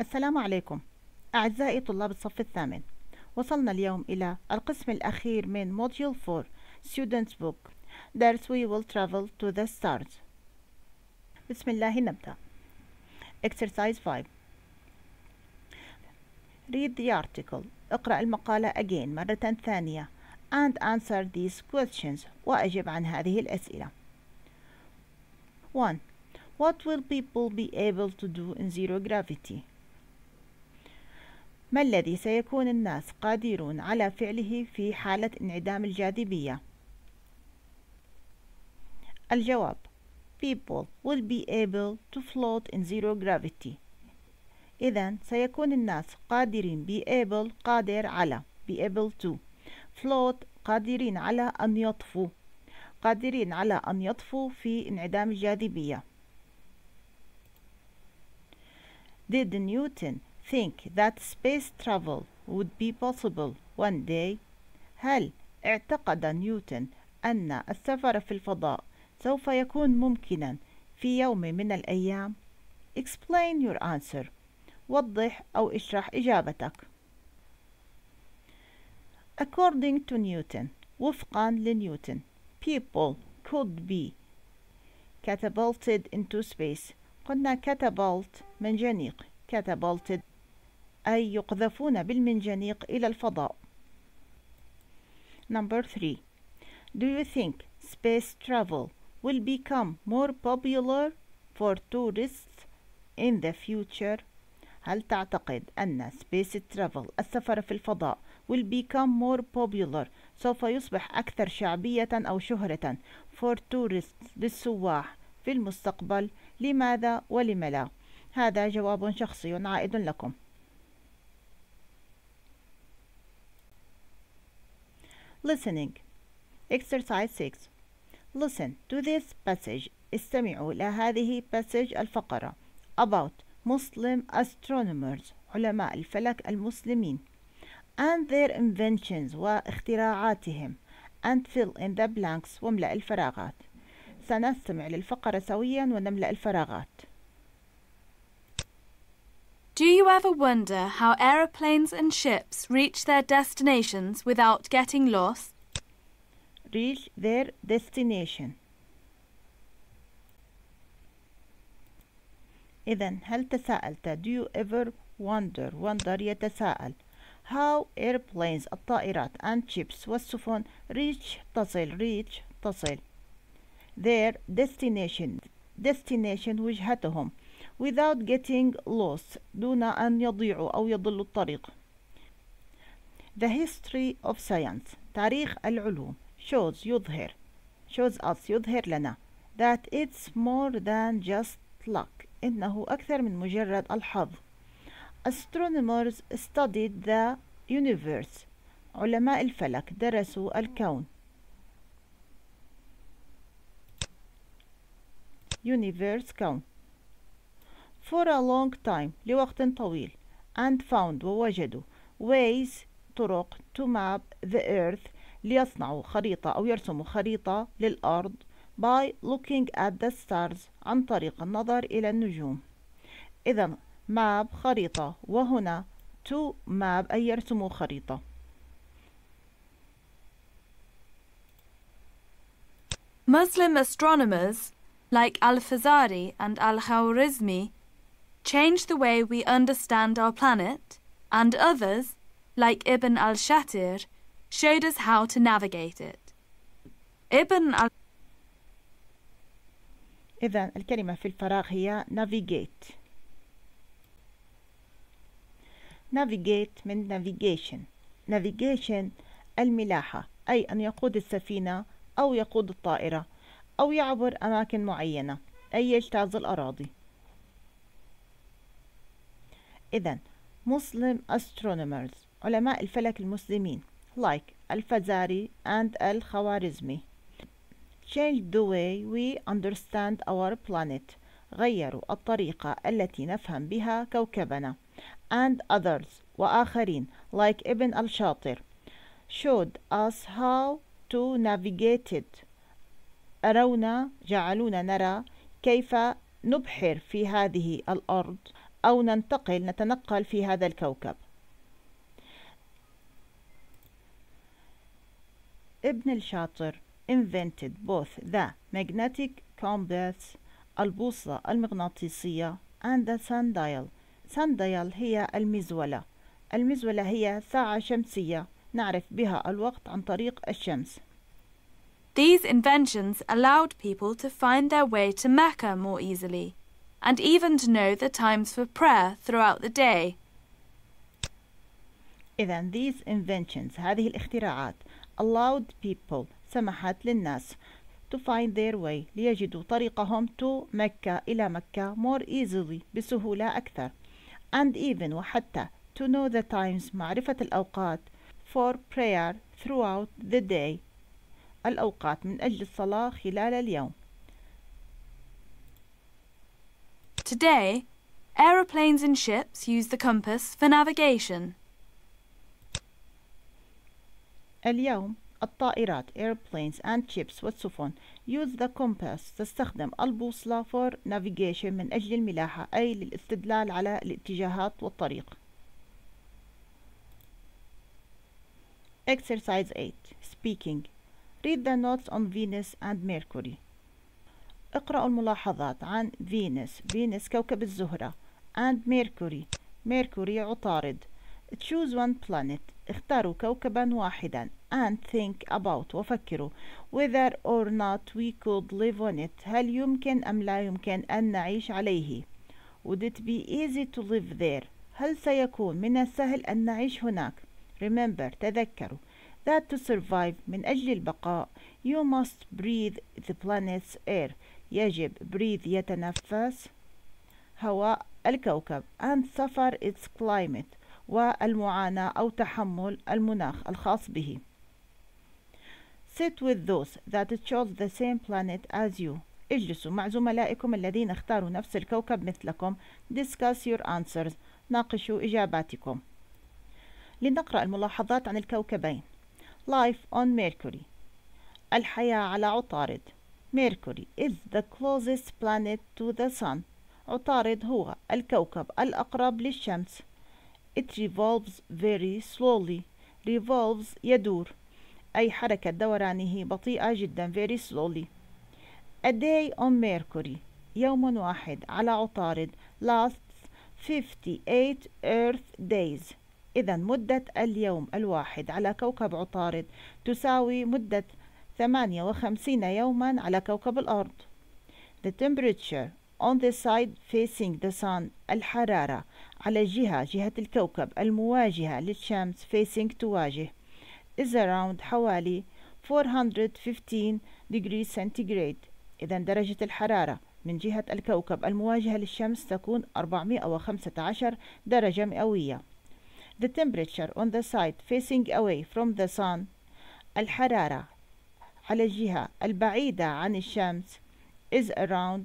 السلام عليكم أعزائي طلاب الصف الثامن وصلنا اليوم إلى القسم الأخير من Module 4 Students Book درس We will travel to the stars بسم الله نبدأ Exercise 5 Read the article اقرأ المقالة again مرة ثانية and answer these questions وأجب عن هذه الأسئلة 1. What will people be able to do in zero gravity? ما الذي سيكون الناس قادرون على فعله في حالة انعدام الجاذبية؟ الجواب People will be able to float in zero gravity إذا سيكون الناس قادرين be able قادر على be able to float قادرين على أن يطفوا قادرين على أن يطفوا في انعدام الجاذبية Did Newton think that space travel would be possible one day؟ هل اعتقد نيوتن أن السفر في الفضاء سوف يكون ممكنا في يوم من الأيام؟ Explain your answer. وضح أو اشرح إجابتك. According to Newton وفقا لنيوتن people could be catapulted into space قلنا catapult منجنيق catapulted أي يقذفون بالمنجنيق إلى الفضاء Number three. Do you think space travel will become more popular for tourists in the future? هل تعتقد أن space travel السفر في الفضاء will become more popular سوف يصبح أكثر شعبية أو شهرة for tourists للسواح في المستقبل لماذا ولم لا؟ هذا جواب شخصي عائد لكم listening exercise 6 listen to this passage استمعوا إلى هذه passage الفقرة about Muslim astronomers علماء الفلك المسلمين and their inventions واختراعاتهم and fill in the blanks واملأ الفراغات سنستمع للفقرة سويا ونملأ الفراغات Do you ever wonder how aeroplanes and ships reach their destinations without getting lost? Reach their destination. إذا هل تساءلت do you ever wonder wonder يتساءل how airplanes الطائرات and ships والسفن reach تصل reach تصل their destination destination وجهتهم without getting lost دون أن يضيعوا أو يضلوا الطريق The history of science تاريخ العلوم shows يظهر shows us يظهر لنا that it's more than just luck إنه أكثر من مجرد الحظ Astronomers studied the universe علماء الفلك درسوا الكون universe كون for a long time لوقت طويل and found ووجدوا ways طرق to map the earth ليصنعوا خريطة أو يرسموا خريطة للأرض by looking at the stars عن طريق النظر إلى النجوم إذا map خريطة وهنا to map أي يرسموا خريطة Muslim astronomers like Al-Fazari and al khawarizmi change the way we understand our planet, and others, like Ibn al Shatir, showed us how to navigate it. Ibn al إذا الكلمة في الفراغ هي navigate navigate من navigation navigation الملاحة أي أن يقود السفينة أو يقود الطائرة أو يعبر أماكن معينة أي يجتاز الأراضي إذا مسلم astronomers علماء الفلك المسلمين like الفزاري and الخوارزمي changed the way we understand our planet غيروا الطريقة التي نفهم بها كوكبنا and others وآخرين like ابن الشاطر showed us how to navigate it أرونا جعلونا نرى كيف نبحر في هذه الأرض أو ننتقل نتنقل في هذا الكوكب ابن الشاطر invented both the magnetic compass البوصلة المغناطيسية and the sundial sundial هي المزولة المزولة هي ساعة شمسية نعرف بها الوقت عن طريق الشمس These inventions allowed people to find their way to Mecca more easily. and even to know the times for prayer throughout the day. إذا these inventions هذه الاختراعات allowed people سمحت للناس to find their way ليجدوا طريقهم to مكة إلى مكة more easily بسهولة أكثر and even وحتى to know the times معرفة الأوقات for prayer throughout the day الأوقات من أجل الصلاة خلال اليوم Today, aeroplanes and ships use the compass for navigation. اليوم الطائرات airplanes and ships والسفن use the compass تستخدم البوصلة for navigation من أجل الملاحة أي للاستدلال على الاتجاهات والطريق Exercise 8 Speaking Read the notes on Venus and Mercury اقرأوا الملاحظات عن فينوس فينوس كوكب الزهرة and ميركوري ميركوري عطارد choose one planet اختاروا كوكبا واحدا and think about وفكروا whether or not we could live on it هل يمكن أم لا يمكن أن نعيش عليه would it be easy to live there هل سيكون من السهل أن نعيش هناك remember تذكروا that to survive من أجل البقاء you must breathe the planet's air يجب breathe يتنفس هواء الكوكب and suffer its climate والمعاناة أو تحمل المناخ الخاص به sit with those that chose the same planet as you اجلسوا مع زملائكم الذين اختاروا نفس الكوكب مثلكم discuss your answers ناقشوا إجاباتكم لنقرأ الملاحظات عن الكوكبين Life on Mercury الحياة على عطارد ميركوري is the closest planet to the sun عطارد هو الكوكب الأقرب للشمس it revolves very slowly revolves يدور أي حركة دورانه بطيئة جدا very slowly a day on Mercury يوم واحد على عطارد lasts 58 earth days إذا مدة اليوم الواحد على كوكب عطارد تساوي مدة 58 يوما على كوكب الأرض The temperature on the side facing the sun الحرارة على جهة جهة الكوكب المواجهة للشمس facing تواجه is around حوالي 415 degrees centigrade إذا درجة الحرارة من جهة الكوكب المواجهة للشمس تكون 415 درجة مئوية The temperature on the side facing away from the sun الحرارة على الجهة البعيدة عن الشمس is around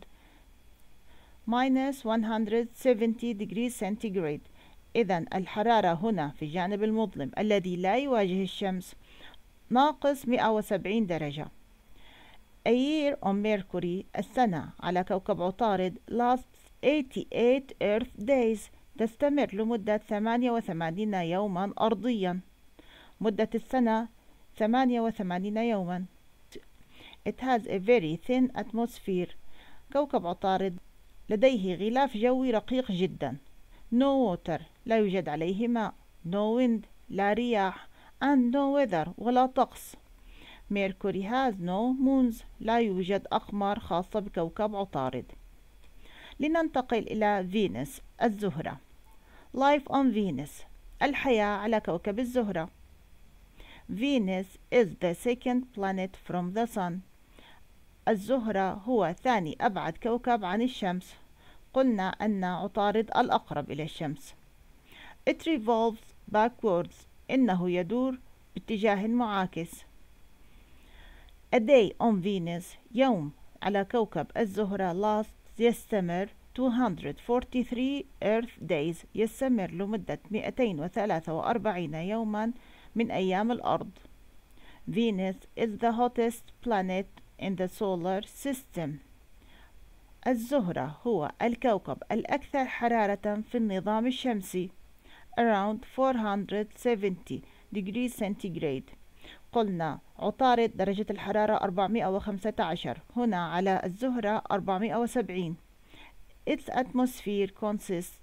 minus 170 degrees centigrade إذا الحرارة هنا في الجانب المظلم الذي لا يواجه الشمس ناقص 170 درجة A year on Mercury السنة على كوكب عطارد lasts 88 Earth days تستمر لمدة 88 يوما أرضيا مدة السنة 88 يوما It has a very thin atmosphere كوكب عطارد لديه غلاف جوي رقيق جدا No water لا يوجد عليه ماء No wind لا رياح and no weather ولا طقس Mercury has no moons لا يوجد أقمار خاصة بكوكب عطارد لننتقل إلى فينوس الزهرة Life on Venus الحياة على كوكب الزهرة Venus is the second planet from the sun الزهرة هو ثاني أبعد كوكب عن الشمس قلنا أن عطارد الأقرب إلى الشمس It revolves backwards إنه يدور باتجاه معاكس A day on Venus يوم على كوكب الزهرة last يستمر 243 Earth days يستمر لمدة 243 يوما من أيام الأرض Venus is the hottest planet in the solar system الزهرة هو الكوكب الأكثر حرارة في النظام الشمسي around 470 degrees centigrade قلنا عطارد درجة الحرارة 415 هنا على الزهرة 470 Its atmosphere consists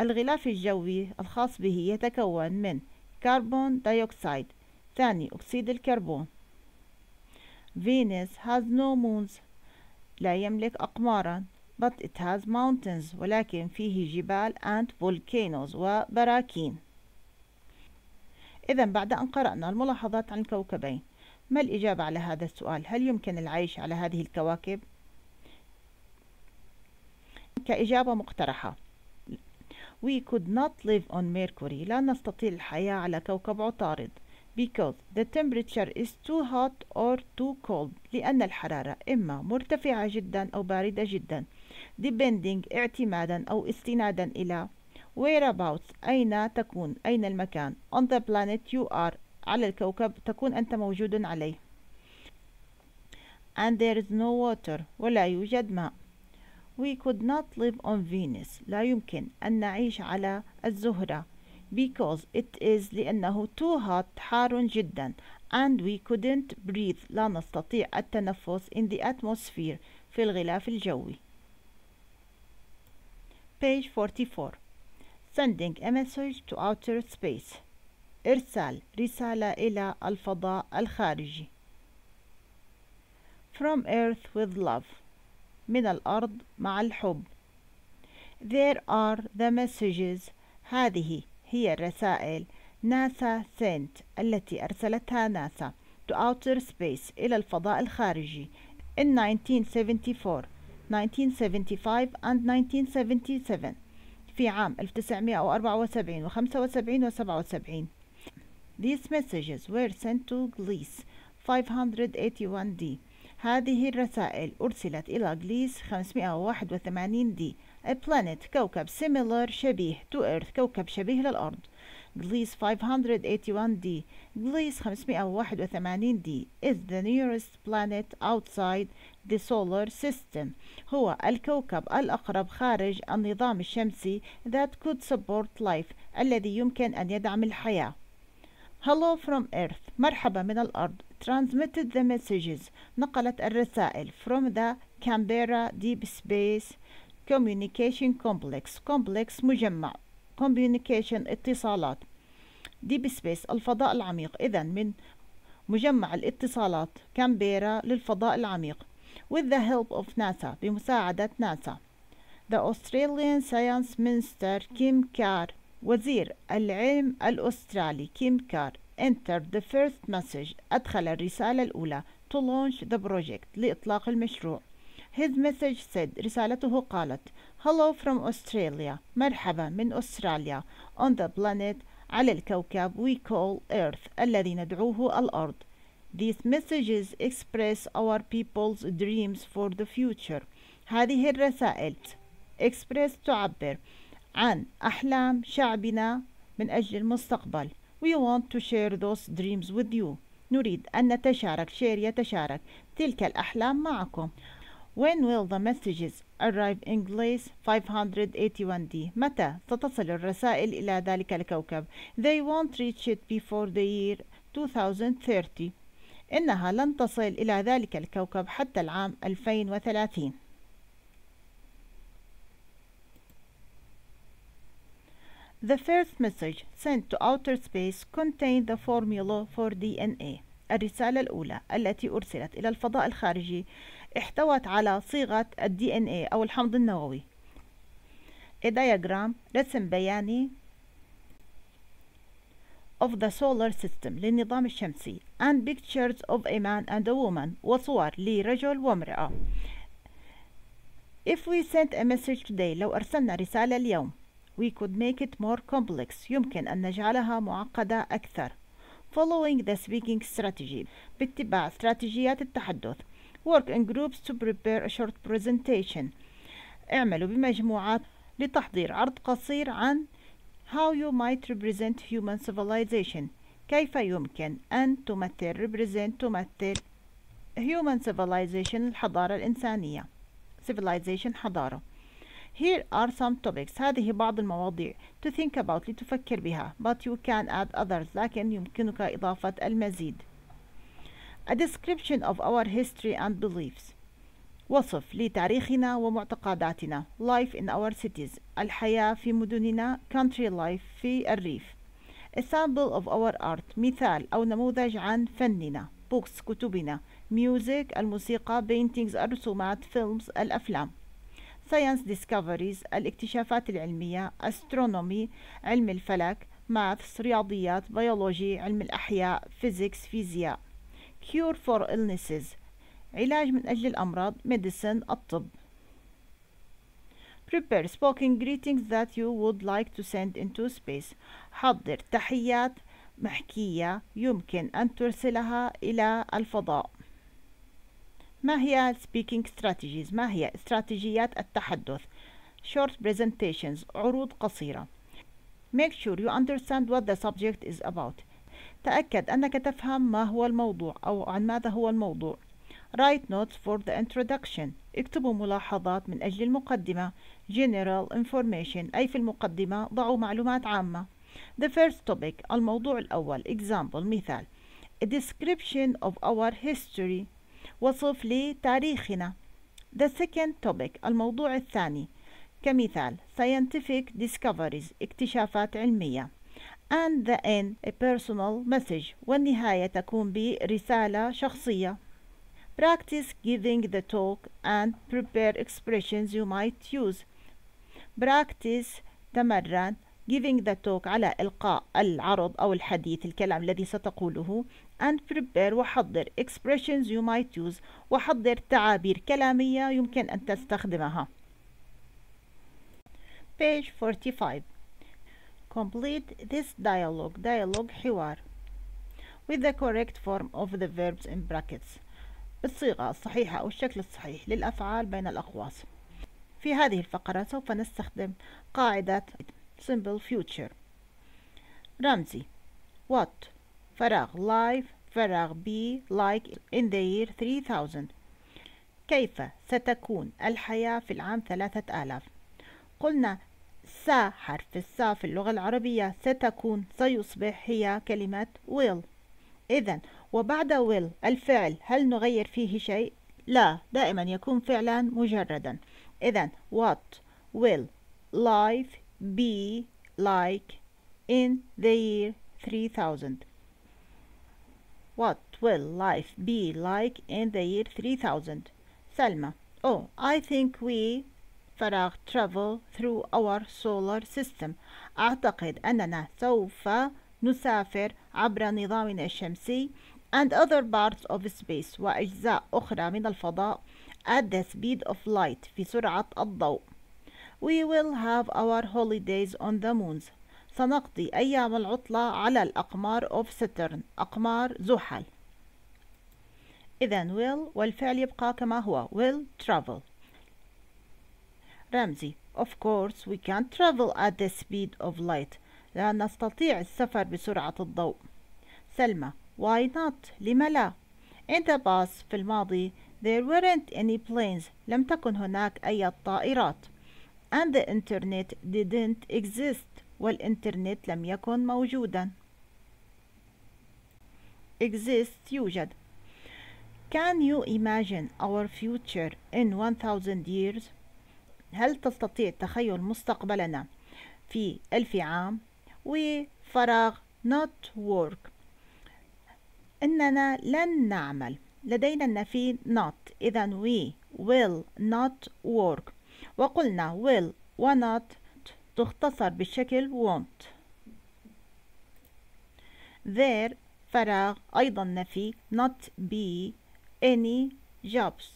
الغلاف الجوي الخاص به يتكون من كربون دايوكسيد ثاني أكسيد الكربون Venus has no moons لا يملك أقمارا but it has mountains ولكن فيه جبال and volcanoes وبراكين إذا بعد أن قرأنا الملاحظات عن الكوكبين ما الإجابة على هذا السؤال هل يمكن العيش على هذه الكواكب كإجابة مقترحة We could not live on Mercury لا نستطيع الحياة على كوكب عطارد because the temperature is too hot or too cold لأن الحرارة إما مرتفعة جدا أو باردة جدا depending اعتمادا أو استنادا إلى whereabouts أين تكون أين المكان on the planet you are على الكوكب تكون أنت موجود عليه and there is no water ولا يوجد ماء we could not live on Venus لا يمكن أن نعيش على الزهرة because it is لأنه too hot حار جدا and we couldn't breathe لا نستطيع التنفس in the atmosphere في الغلاف الجوي page 44 sending a message to outer space إرسال رسالة إلى الفضاء الخارجي from earth with love من الأرض مع الحب there are the messages هذه هي الرسائل ناسا سنت التي أرسلتها ناسا to outer space إلى الفضاء الخارجي in 1974 1975 and 1977 في عام 1974 و 75 و 77 These messages were sent to Gliese 581D هذه الرسائل أرسلت إلى غليس 581 دي A planet كوكب similar شبيه to Earth كوكب شبيه للأرض Gliese 581 d جليس 581 d is the nearest planet outside the solar system هو الكوكب الأقرب خارج النظام الشمسي that could support life الذي يمكن أن يدعم الحياة Hello from Earth مرحبا من الأرض transmitted the messages نقلت الرسائل from the Canberra Deep Space Communication Complex Complex مجمع Communication اتصالات Deep Space الفضاء العميق إذا من مجمع الاتصالات كامبيرا للفضاء العميق with the help of NASA بمساعدة ناسا The Australian Science Minister Kim Carr وزير العلم الأسترالي كيم كار enter the first message أدخل الرسالة الأولى to launch the project لإطلاق المشروع his message said رسالته قالت hello from Australia مرحبا من أستراليا on the planet على الكوكب we call earth الذي ندعوه الأرض these messages express our people's dreams for the future هذه الرسائل express تعبر عن أحلام شعبنا من أجل المستقبل We want to share those dreams with you نريد أن نتشارك شير يتشارك تلك الأحلام معكم When will the messages arrive in Glace 581D? متى ستصل الرسائل إلى ذلك الكوكب? They won't reach it before the year 2030. إنها لن تصل إلى ذلك الكوكب حتى العام 2030. The first message sent to outer space contained the formula for DNA. الرسالة الأولى التي أرسلت إلى الفضاء الخارجي احتوت على صيغة الـ DNA أو الحمض النووي. A diagram رسم بياني of the solar system للنظام الشمسي and pictures of a man and a woman وصور لرجل وامرأة. If we sent a message today لو أرسلنا رسالة اليوم We could make it more complex. يمكن أن نجعلها معقدة أكثر. Following the speaking strategy. باتباع استراتيجيات التحدث. Work in groups to prepare a short presentation. اعملوا بمجموعات لتحضير عرض قصير عن How you might represent human civilization. كيف يمكن أن تمثل represent تمثل human civilization الحضارة الإنسانية civilization حضارة Here are some topics هذه بعض المواضيع to think about لتفكر بها but you can add others لكن يمكنك إضافة المزيد A description of our history and beliefs وصف لتاريخنا ومعتقداتنا life in our cities الحياة في مدننا country life في الريف A sample of our art مثال أو نموذج عن فننا books كتبنا music الموسيقى paintings الرسومات films الأفلام ساينس ديسكفريز الاكتشافات العلمية أسترونومي علم الفلك ماثس رياضيات بيولوجي علم الأحياء فيزيكس فيزياء كيور فور illnesses علاج من أجل الأمراض medicine الطب prepare spoken greetings that you would like to send into space حضر تحيات محكية يمكن أن ترسلها إلى الفضاء ما هي speaking strategies ما هي استراتيجيات التحدث short presentations عروض قصيرة make sure you understand what the subject is about تأكد أنك تفهم ما هو الموضوع أو عن ماذا هو الموضوع write notes for the introduction اكتبوا ملاحظات من أجل المقدمة general information أي في المقدمة ضعوا معلومات عامة the first topic الموضوع الأول example مثال a description of our history وصف لتاريخنا The second topic الموضوع الثاني كمثال scientific discoveries اكتشافات علمية and the end a personal message والنهاية تكون برسالة شخصية practice giving the talk and prepare expressions you might use practice تمرن giving the talk على إلقاء العرض أو الحديث الكلام الذي ستقوله and prepare وحضر expressions you might use وحضر تعابير كلامية يمكن أن تستخدمها page 45 complete this dialogue dialogue حوار with the correct form of the verbs in brackets بالصيغة الصحيحة أو الشكل الصحيح للأفعال بين الأقواس في هذه الفقرة سوف نستخدم قاعدة simple future رمزي what فراغ life فراغ be like in the year 3000 كيف ستكون الحياة في العام 3000 قلنا سا حرف السا في اللغة العربية ستكون سيصبح هي كلمة will إذا وبعد will الفعل هل نغير فيه شيء؟ لا دائما يكون فعلا مجردا إذا what will life be like in the year 3000 What will life be like in the year 3000? Selma. Oh, I think we Farag, travel through our solar system. أعتقد أننا سوف نسافر عبر نظامنا الشمسي and other parts of space وأجزاء أخرى من الفضاء at the speed of light في سرعة الضوء. We will have our holidays on the moons سنقضي أيام العطلة على الأقمار of Saturn أقمار زحل إذا will والفعل يبقى كما هو will travel رمزي of course we can't travel at the speed of light لا نستطيع السفر بسرعة الضوء سلمى why not لم لا in the past في الماضي there weren't any planes لم تكن هناك أي طائرات and the internet didn't exist والإنترنت لم يكن موجوداً exist يوجد Can you imagine our future in 1000 years? هل تستطيع تخيل مستقبلنا في ألف عام؟ وفراغ not work إننا لن نعمل لدينا النفي not إذا we will not work وقلنا will و not تختصر بالشكل want there فراغ أيضا نفي not be any jobs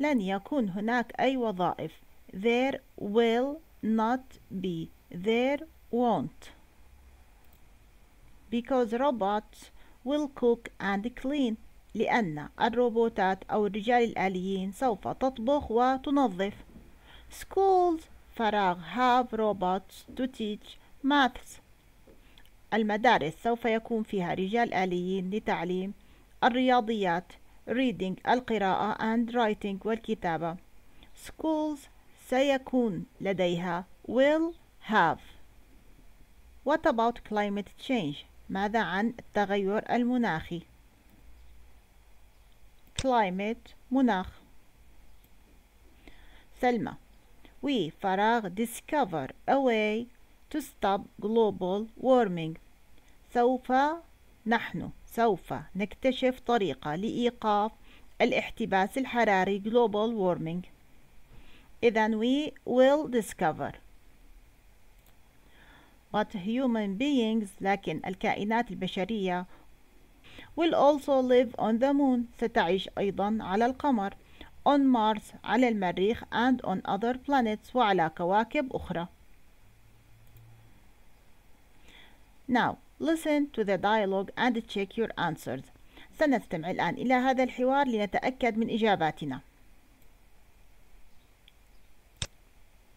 لن يكون هناك أي وظائف there will not be there won't because robots will cook and clean لأن الروبوتات أو الرجال الآليين سوف تطبخ وتنظف schools فراغ have robots to teach maths المدارس سوف يكون فيها رجال آليين لتعليم الرياضيات reading القراءة and writing والكتابة schools سيكون لديها will have What about climate change? ماذا عن التغير المناخي؟ climate مناخ سلمى وفراغ discover a way to stop global warming سوف نحن سوف نكتشف طريقة لإيقاف الاحتباس الحراري global warming إذا we will discover but human beings لكن الكائنات البشرية will also live on the moon ستعيش أيضا على القمر on Mars على المريخ and on other planets وعلى كواكب أخرى. Now listen to the dialogue and check your answers. سنستمع الآن إلى هذا الحوار لنتأكد من إجاباتنا.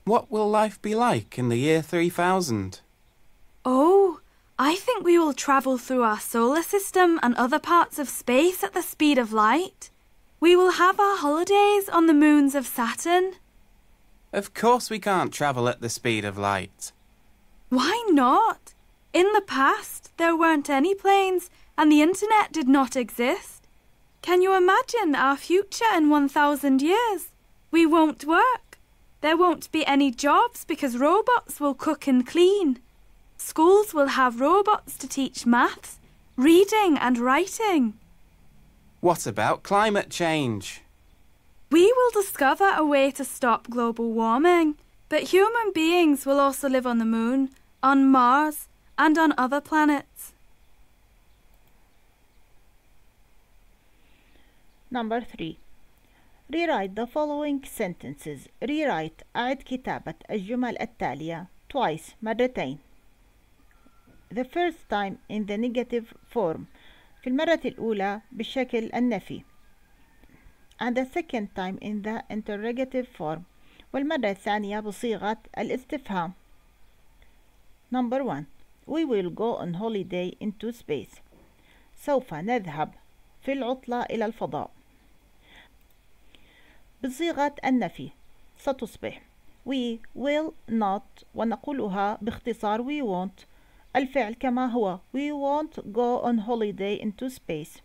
What will life be like in the year 3000? Oh, I think we will travel through our solar system and other parts of space at the speed of light. We will have our holidays on the moons of Saturn. Of course, we can't travel at the speed of light. Why not? In the past, there weren't any planes and the internet did not exist. Can you imagine our future in 1,000 years? We won't work. There won't be any jobs because robots will cook and clean. Schools will have robots to teach maths, reading, and writing. What about climate change? We will discover a way to stop global warming, but human beings will also live on the moon, on Mars, and on other planets. Number 3 Rewrite the following sentences. Rewrite أعد كتابة الجمل التالية twice مرتين. The first time in the negative form. في المرة الأولى بالشكل النفي and the second time in the interrogative form والمرة الثانية بصيغة الاستفهام number one we will go on holiday into space سوف نذهب في العطلة إلى الفضاء بصيغة النفي ستصبح we will not ونقولها باختصار we won't الفعل كما هو we won't go on holiday into space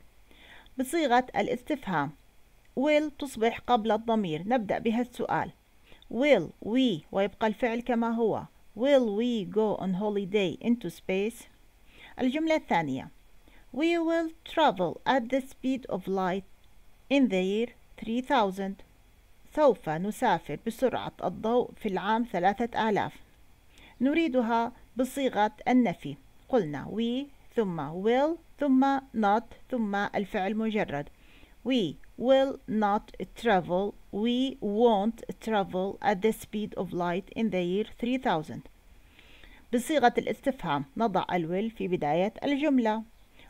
بصيغة الاستفهام will تصبح قبل الضمير نبدأ بها السؤال will we ويبقى الفعل كما هو will we go on holiday into space الجملة الثانية we will travel at the speed of light in the year 3000 سوف نسافر بسرعة الضوء في العام 3000 نريدها بصيغة النفي قلنا we ثم will ثم not ثم الفعل مجرد we will not travel we won't travel at the speed of light in the year 3000 بصيغة الاستفهام نضع الويل في بداية الجملة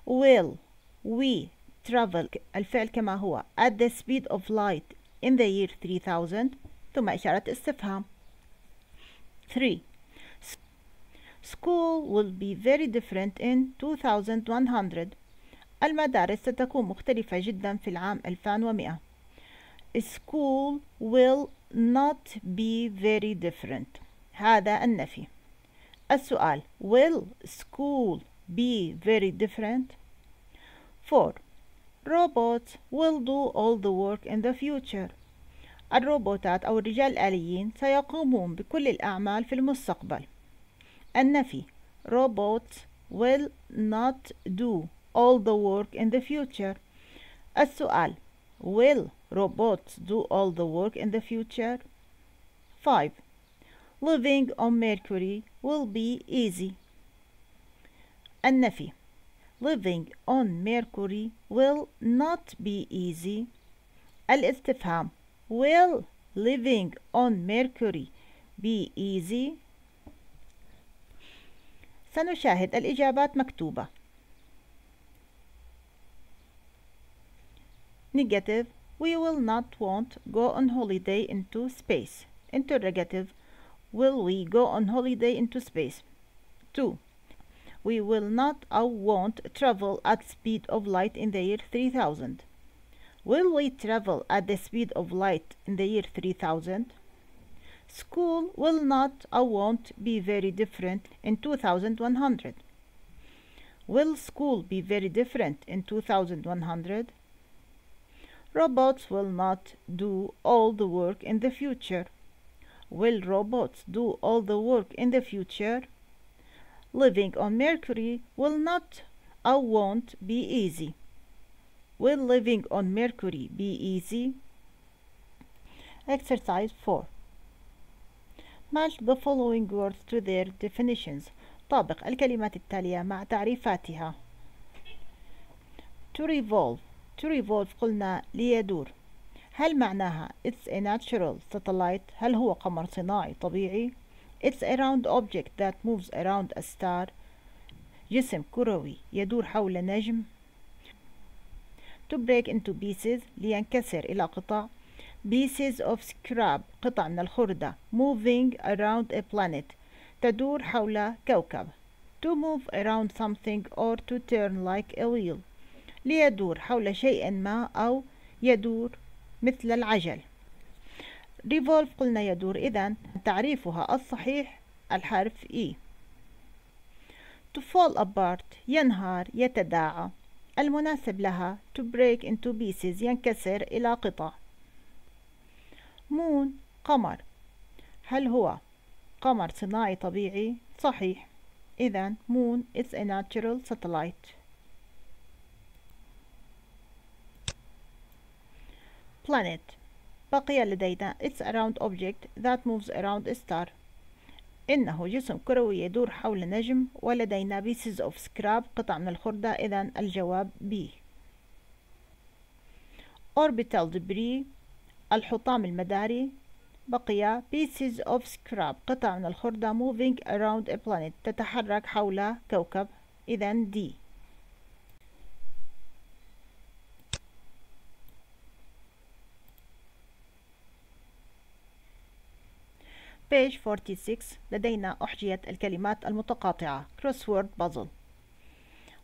will we travel الفعل كما هو at the speed of light in the year 3000 ثم إشارة استفهام 3 School will be very different in 2100 المدارس ستكون مختلفة جدا في العام 2100 School will not be very different هذا النفي السؤال will school be very different 4 robots will do all the work in the future الروبوتات أو الرجال الآليين سيقومون بكل الأعمال في المستقبل النفي robots will not do all the work in the future السؤال will robots do all the work in the future 5 living on mercury will be easy النفي living on mercury will not be easy الاستفهام will living on mercury be easy سنشاهد الإجابات مكتوبة Negative We will not want go on holiday into space Interrogative Will we go on holiday into space? 2. We will not or uh, won't travel at speed of light in the year 3000. Will we travel at the speed of light in the year 3000? school will not or won't be very different in 2100. Will school be very different in 2100? Robots will not do all the work in the future. Will robots do all the work in the future? Living on Mercury will not or won't be easy. Will living on Mercury be easy? Exercise 4. match the following words to their definitions طابق الكلمات التالية مع تعريفاتها to revolve to revolve قلنا ليدور هل معناها it's a natural satellite هل هو قمر صناعي طبيعي it's a round object that moves around a star جسم كروي يدور حول نجم to break into pieces لينكسر إلى قطع pieces of scrap قطع من الخردة moving around a planet تدور حول كوكب to move around something or to turn like a wheel ليدور حول شيء ما أو يدور مثل العجل revolve قلنا يدور إذا تعريفها الصحيح الحرف E to fall apart ينهار يتداعى المناسب لها to break into pieces ينكسر إلى قطع مون قمر هل هو قمر صناعي طبيعي؟ صحيح إذا moon is a natural satellite planet بقي لدينا it's a round object that moves around a star إنه جسم كروي يدور حول نجم ولدينا pieces of scrap قطع من الخردة إذا الجواب B orbital debris الحطام المداري بقي pieces of scrap قطع من الخردة moving around a planet تتحرك حول كوكب إذا D page 46 لدينا أحجية الكلمات المتقاطعة crossword puzzle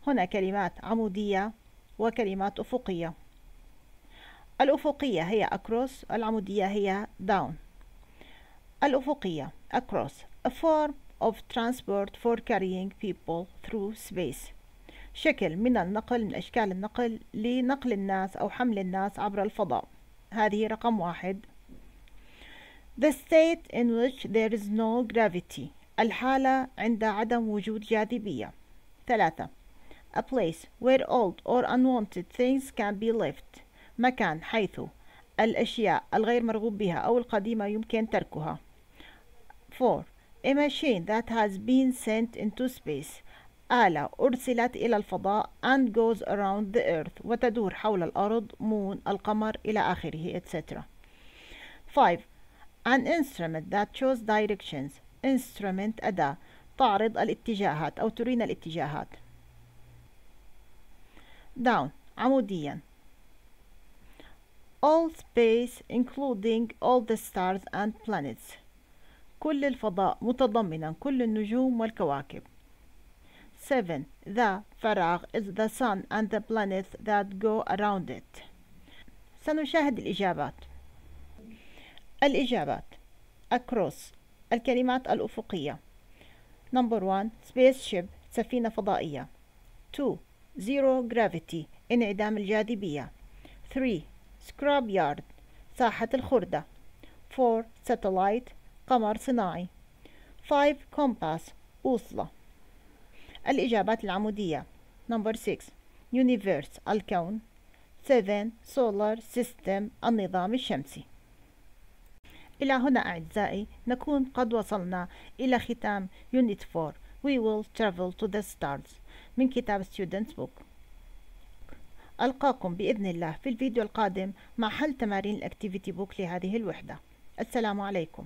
هنا كلمات عمودية وكلمات أفقية الأفقية هي across العمودية هي down الأفقية across a form of transport for carrying people through space شكل من النقل من أشكال النقل لنقل الناس أو حمل الناس عبر الفضاء هذه رقم واحد The state in which there is no gravity الحالة عند عدم وجود جاذبية ثلاثة A place where old or unwanted things can be left مكان حيث الأشياء الغير مرغوب بها أو القديمة يمكن تركها 4 A machine that has been sent into space آلة أرسلت إلى الفضاء and goes around the earth وتدور حول الأرض moon القمر إلى آخره etc 5 An instrument that shows directions instrument أداة تعرض الاتجاهات أو ترينا الاتجاهات down عموديا all space including all the stars and planets كل الفضاء متضمنا كل النجوم والكواكب 7 the فراغ is the sun and the planets that go around it سنشاهد الإجابات الإجابات across الكلمات الأفقية number one spaceship سفينة فضائية two zero gravity انعدام الجاذبية three سكراب يارد ساحة الخردة 4 ساتلايت قمر صناعي 5 كومباس بوصلة الإجابات العمودية نمبر 6 يونيفيرس الكون 7 سولار سيستم النظام الشمسي إلى هنا أعزائي نكون قد وصلنا إلى ختام يونيت 4 We will travel to the stars من كتاب Students Book ألقاكم بإذن الله في الفيديو القادم مع حل تمارين الأكتيفيتي بوك لهذه الوحدة السلام عليكم